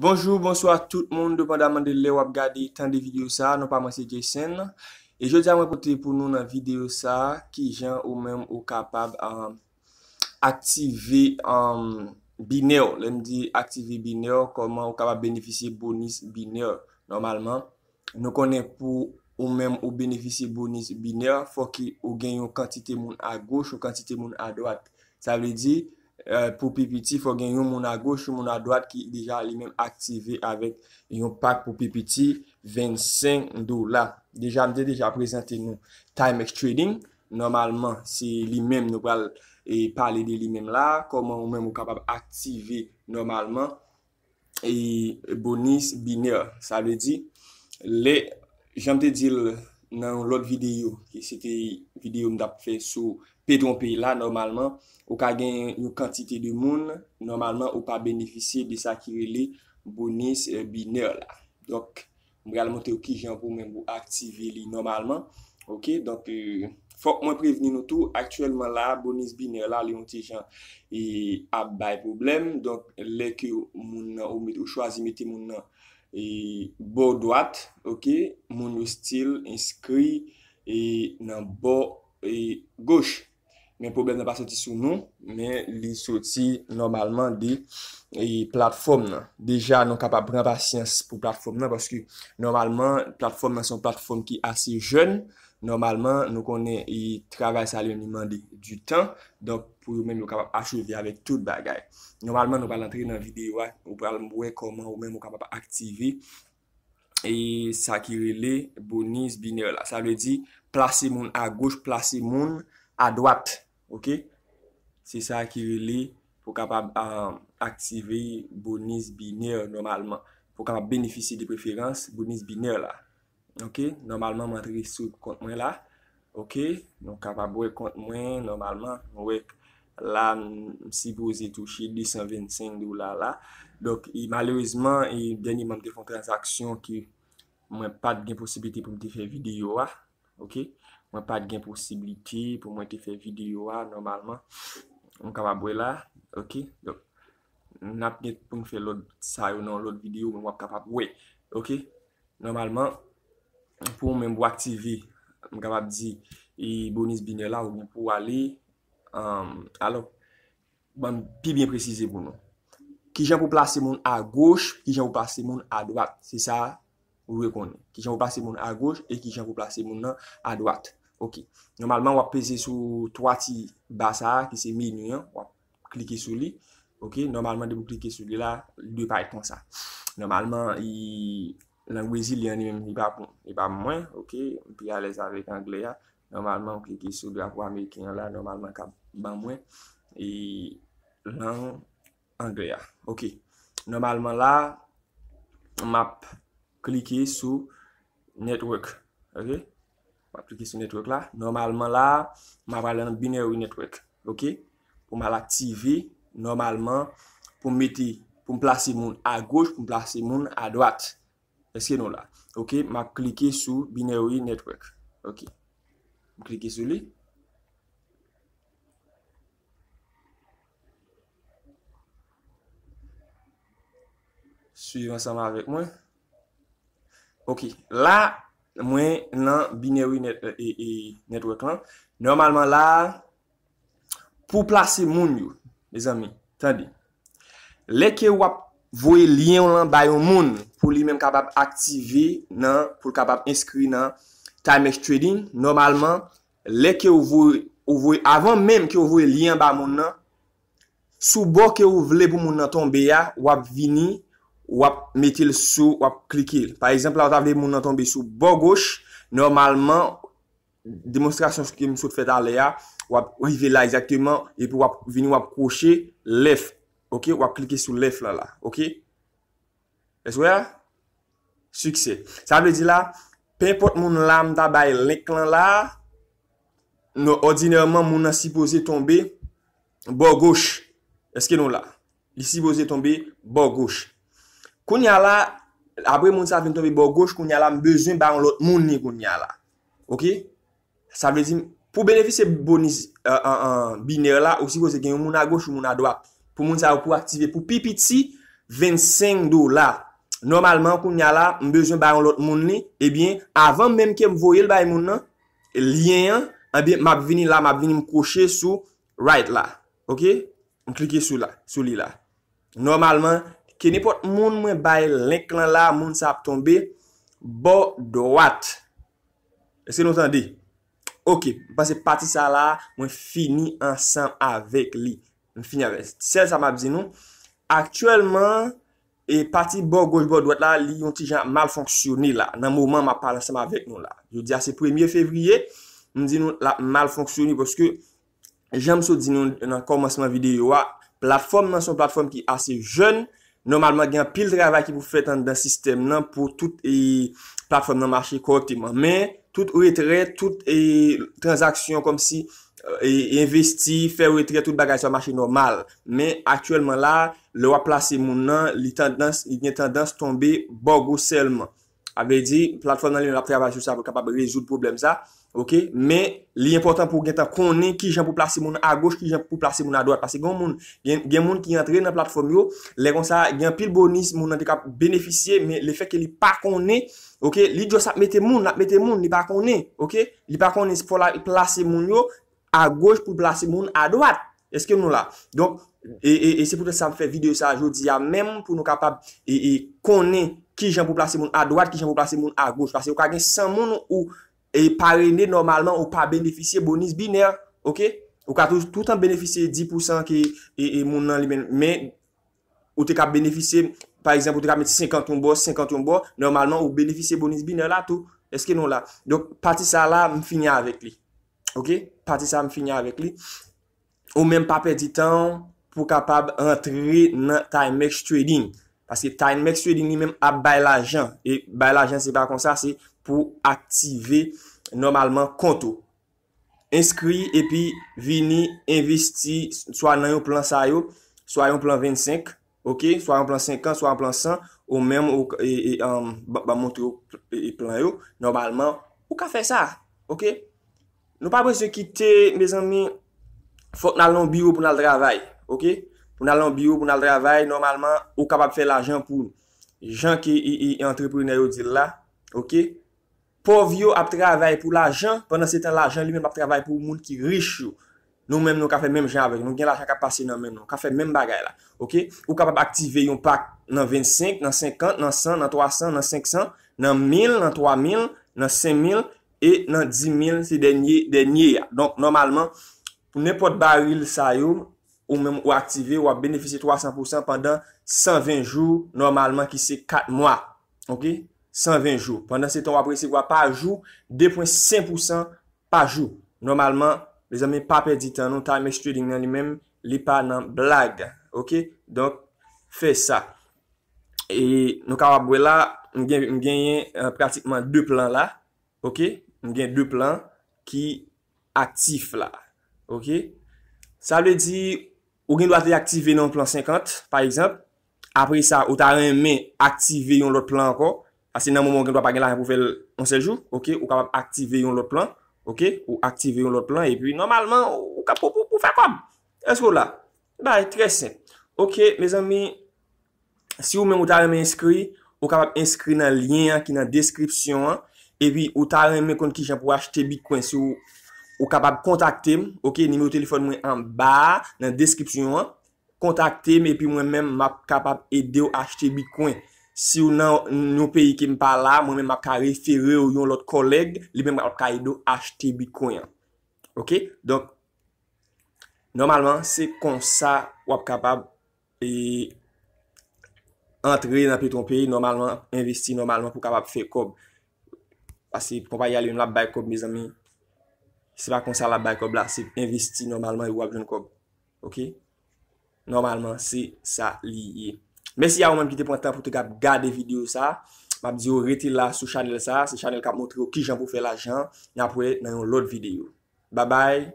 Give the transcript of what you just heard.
Bonjour, bonsoir tout moun, do pa daman de le wap gadi tan de video sa, non pa mwese Jason E je di a mwen pote pou nou nan video sa, ki jan ou men ou kapab euh, aktive euh, bineo Len di aktive bineo, koman ou kapab benefise bonus bineo Normalman, nou konen pou ou men ou benefise bonus bineo Fwa ki ou genyo kantite moun a goch, ou kantite moun a dwak Sa wle di... pou PPT fò gen yon moun a goch ou moun a doat ki deja li men aktive avèk yon pak pou PPT 25 ndou la. Deja mte deja apresente nou Timex Trading. Normalman, si li men nou pal e pale de li men la, koman ou men mou kapab aktive normalman, e bonus bine, sa vè di. Jante dil nan lòt videyo ki sète videyo mdap fè sou pe trompe la, normalman, ou ka gen yon kantite di moun, normalman, ou pa benefise de sakire li bonus bi ner la. Dok, moun realmente ou ki jan pou mwen pou aktive li normalman. Ok, dok, fok mwen preveni nou tou, aktuelman la, bonus bi ner la, li moun ti jan ap bay problem, dok, le ki moun ou mwen ou chwazi mwen ti moun nan bo doat, ok, moun ou stil inskri nan bo goch Men poubel nan pa soti sou nou, men li soti normalman di e, platform nan. Deja, nou kapap pran pasyans pou platform nan, paski normalman platform nan son platform ki ase jen, normalman nou konen yi e, travay sa lèm ni mandi du tan, dok pou mèm yon kapap achevi avèk tout bagay. Normalman nou palantri nan videwa, ou pral mwèkoman, ou mèm yon kapap aktive, e sakirile bonis bine la. Sa vè di plase moun a gouj, plase moun a dwapte. Ok, se sa ki rele pou kapab a um, aktive bonis binier normalman pou kapab benefisi de preferans bonis binier la. Ok, normalman mwen tre sou kont mwen la. Ok, nou kapab mwen kont mwen normalman mwen wek la msi pou ze touche 225 dolar la. Dok, malouzman, deni mwen te fon transaksyon ki mwen pat gen posibiti pou mwen te fe video la. Ok, ok. Mwen pat gen posibilite pou mwen te fe videyo a, normalman. Mwen kapap we la, ok? Nap gen pou mwen fe lout sa yo nan lout videyo, mwen wap kapap we, ok? Normalman, pou mwen mwen aktive, mwen kapap di, e bonis bine la ou mwen pou wale. Um, alo, ban pi bien prezise bono. Ki jan pou plase moun a goshe, ki jan pou plase moun a dwak. Se sa, wwe kono. Ki jan pou plase moun a goshe, e ki jan pou plase moun a dwak. Ok, normalman wap pese sou toati basa ki se menu yon. Wap, klike sou li. Ok, normalman de pou klike sou li la, de pa et kon sa. Normalman, yi, langwezi li yon yi pa mwen. Ok, yon pi alez avek Anglea. Normalman, yon klike sou li apwa Ameriken la, normalman ka ban mwen. Yi, lang Anglea. Ok, normalman la, m ap klike sou Network. Ok, normalman. Ma plike sou netwek la. Normalman la, ma valen binary netwek. Ok. Po ma laktive. Normalman, pou meti, pou mplase moun a goch, pou mplase moun a dwat. Eske nou la. Ok. Ma klike sou binary netwek. Ok. Mklike sou li. Suy vansama avek mwen. Ok. La... Mwen nan binary e, e, e, network lan. Normalman la, pou plase moun yo. Bezami, tandi. Le ke wap vwe liyen lan bayon moun pou li men kabab aktive nan, pou kabab inskri nan Timex Trading. Normalman, le ke wap vwe, avan menm ke wap vwe liyen bayon moun nan, soubo ke wap vle pou moun nan ton beya, wap vini. wap metil sou, wap klikil. Par exemple, la wata vle moun nan tombe sou bò gòsh, normalman, demonstrasyon skè msout fè talè ya, wap wive la, e pou wap vini wap kòshè, lef, ok, wap klikè sou lef la la, ok? Es wè? Suksè. Sa wè di la, pempot moun lamda bay lèk lan la, nou ordineman moun nan sipo zè tombe, bò gòsh. Eske nou la? Li sipo zè tombe, bò gòsh. Koun nye la, apre moun sa ven tobe bo goch, koun nye la, mbezoun ba yon lot moun ni koun nye la. Ok? Sa vezi, pou benefise boni euh, binye la, ou si kose gen yon moun la goch ou moun la doak. Pou moun sa pou aktive pou pipiti, 25 do la. Normalman, koun nye la, mbezoun ba yon lot moun ni. Ebyen, avan menm ke mvoyel ba yon moun nan, liyen, mab veni la, mab veni mkoshe sou right la. Ok? Mklike sou la, sou li la. Normalman, Ke nipot moun mwen baye lenk lan la, moun sa ap tombe, bo doat. Ese nou tan di? Ok, pase pati sa la, mwen fini ansan avèk li. Mwen fini avèk. Sel sa mwen ap zin nou. Aktuellement, e pati bo goj bo doat la, li yon ti jan mal fonksyoni la. Nan mouman mwen apal ansan avèk nou la. Jou di a se premye fevriye, mwen zin nou la mal fonksyoni. Poske jen msou zin nou nan komanseman videyo wa. Platform, mwen son platform ki ase jen nou. Nomalman gen pil drava ki pou fè tan dan sistem nan pou tout e platform nan machè korotiman. Men, tout ou etre, tout e transaksyon kom si investi, fè ou etre tout bagaj sa machè normal. Men, aktyelman la, lwa plase moun nan, li tendans, y gen tendans tombe bogo selman. Agredi, platform nan li nan ap trabasyon sa pou kapab rezoud problem sa, ok? Men, li important pou gen tan konen ki jen pou plase moun a goch, ki jen pou plase moun a doat. Pase gen moun ki yon tre nan platform yo, le kon sa, gen pil bonus moun nan te kap beneficye, men le feke li pa konen, ok? Li djo sa ap mette moun, ap mette moun, li pa konen, ok? Li pa konen se pou la plase moun yo a goch pou plase moun a doat. Eske moun la. Don, e, e, e se pou te san fè video sa a jodi ya, men pou nou kapab e, konen, Ki jen pou plase moun a doat, ki jen pou plase moun a goch. Pase ou ka gen 100 moun ou e parene normalman ou pa benefise bonus bine. Ok? Ou ka tout an benefise 10% ki e, e moun nan li men. Men, ou te ka benefise, par exemple, ou te ka meti 50 yon bo, 50 yon bo, normalman ou benefise bonus bine la tou. Eske nou la? Donk, pati sa la, m fina avèk li. Ok? Pati sa la, m fina avèk li. Ou men pa perdi tan pou kapab rentre nan Timex Trading. Aske ta yon mèk swedini mèm ap bay l'ajan. E bay l'ajan se pa kon sa se pou aktive normalman konto. Inskri epi vini investi swa nan yon plan sa yo, swa yon plan 25, ok? Swa yon plan 50, swa yon plan 100, ou mèm ou ba montre yon plan yo. Normalman, ou ka fè sa, ok? Nou pa bè se kite, mèz amin, fok nan yon biro pou nan l'dravay, ok? pou nan lan biyo, pou nan l travay, normalman, ou kapap fe l ajan pou jan ki y entreprenaryo di la, ok? Pov yo ap travay pou l ajan, pwennan se ten l ajan, li men ap travay pou moun ki rish yo. Nou menm nou ka fe menm jan avay, nou gen l ajan ka pase nan menm nou, ka fe menm bagay la. Ok? Ou kapap aktive yon pak nan 25, nan 50, nan 100, nan 300, nan 500, nan 1000, nan 3000, nan 5000, e nan 10 000, se denye, denye ya. Donc, normalman, pou nepot baril sa yo, Ou mèm ou aktive, ou a benefise 300% pandan 120 jou, normalman ki se 4 mwa. Ok? 120 jou. Pandan se ton wapresi wapajou, 2.5% pajou. Normalman, lèzèmè pa perdi tan, nou time estweding nan li mèm, li pa nan blag. Ok? Donk, fè sa. E nou ka wapwe la, m genyen pratikman 2 plan la. Ok? M genyen 2 plan ki aktif la. Ok? Sa lè di... Ou gen do a te aktive nan plan 50, par exemple. Apre sa, ou ta reme aktive yon lot plan anko. Ase nan moumou gen do a bagen la yon pou fel 11 jou. Ou kap ap aktive yon lot plan. Ou aktive yon lot plan. E pi normalman, ou kap pou pou pou fè kwam. Enso la. Ba, e tre se. Ok, me zanmi. Si ou men ou ta reme inskri, ou kap ap inskri nan lien ki nan deskripsyon an. E pi ou ta reme kon ki jan pou achete bitcoin si ou... ou kapab kontakte m, ok, nime ou telefon mwen an ba, nan deskripsyon an, kontakte m, epi mwen men m ap kapab ede ou achete bitcoin. Si ou nan nou peyi ki m pala, mwen men m ap ka referye ou yon lot koleg, li men m ap ka ede ou achete bitcoin. Ok, donk, normalman, se kon sa, wap kapab e, entre nan peyi ton peyi, normalman, investi normalman pou kapab fey kob. Asi, kon pa yale yon la bay kob, mizanmen. Se la konsal la bay kob la, se investi normalman yo e wap joun kob. Ok? Normalman se sa liye. Mese ya waman ki te pwantan pou te kap gade video sa. Map diyo rete la sou chanel sa. Se chanel kap montre yo ki jan pou fe la jan. Nya pou et nan yon lot video. Ba bay!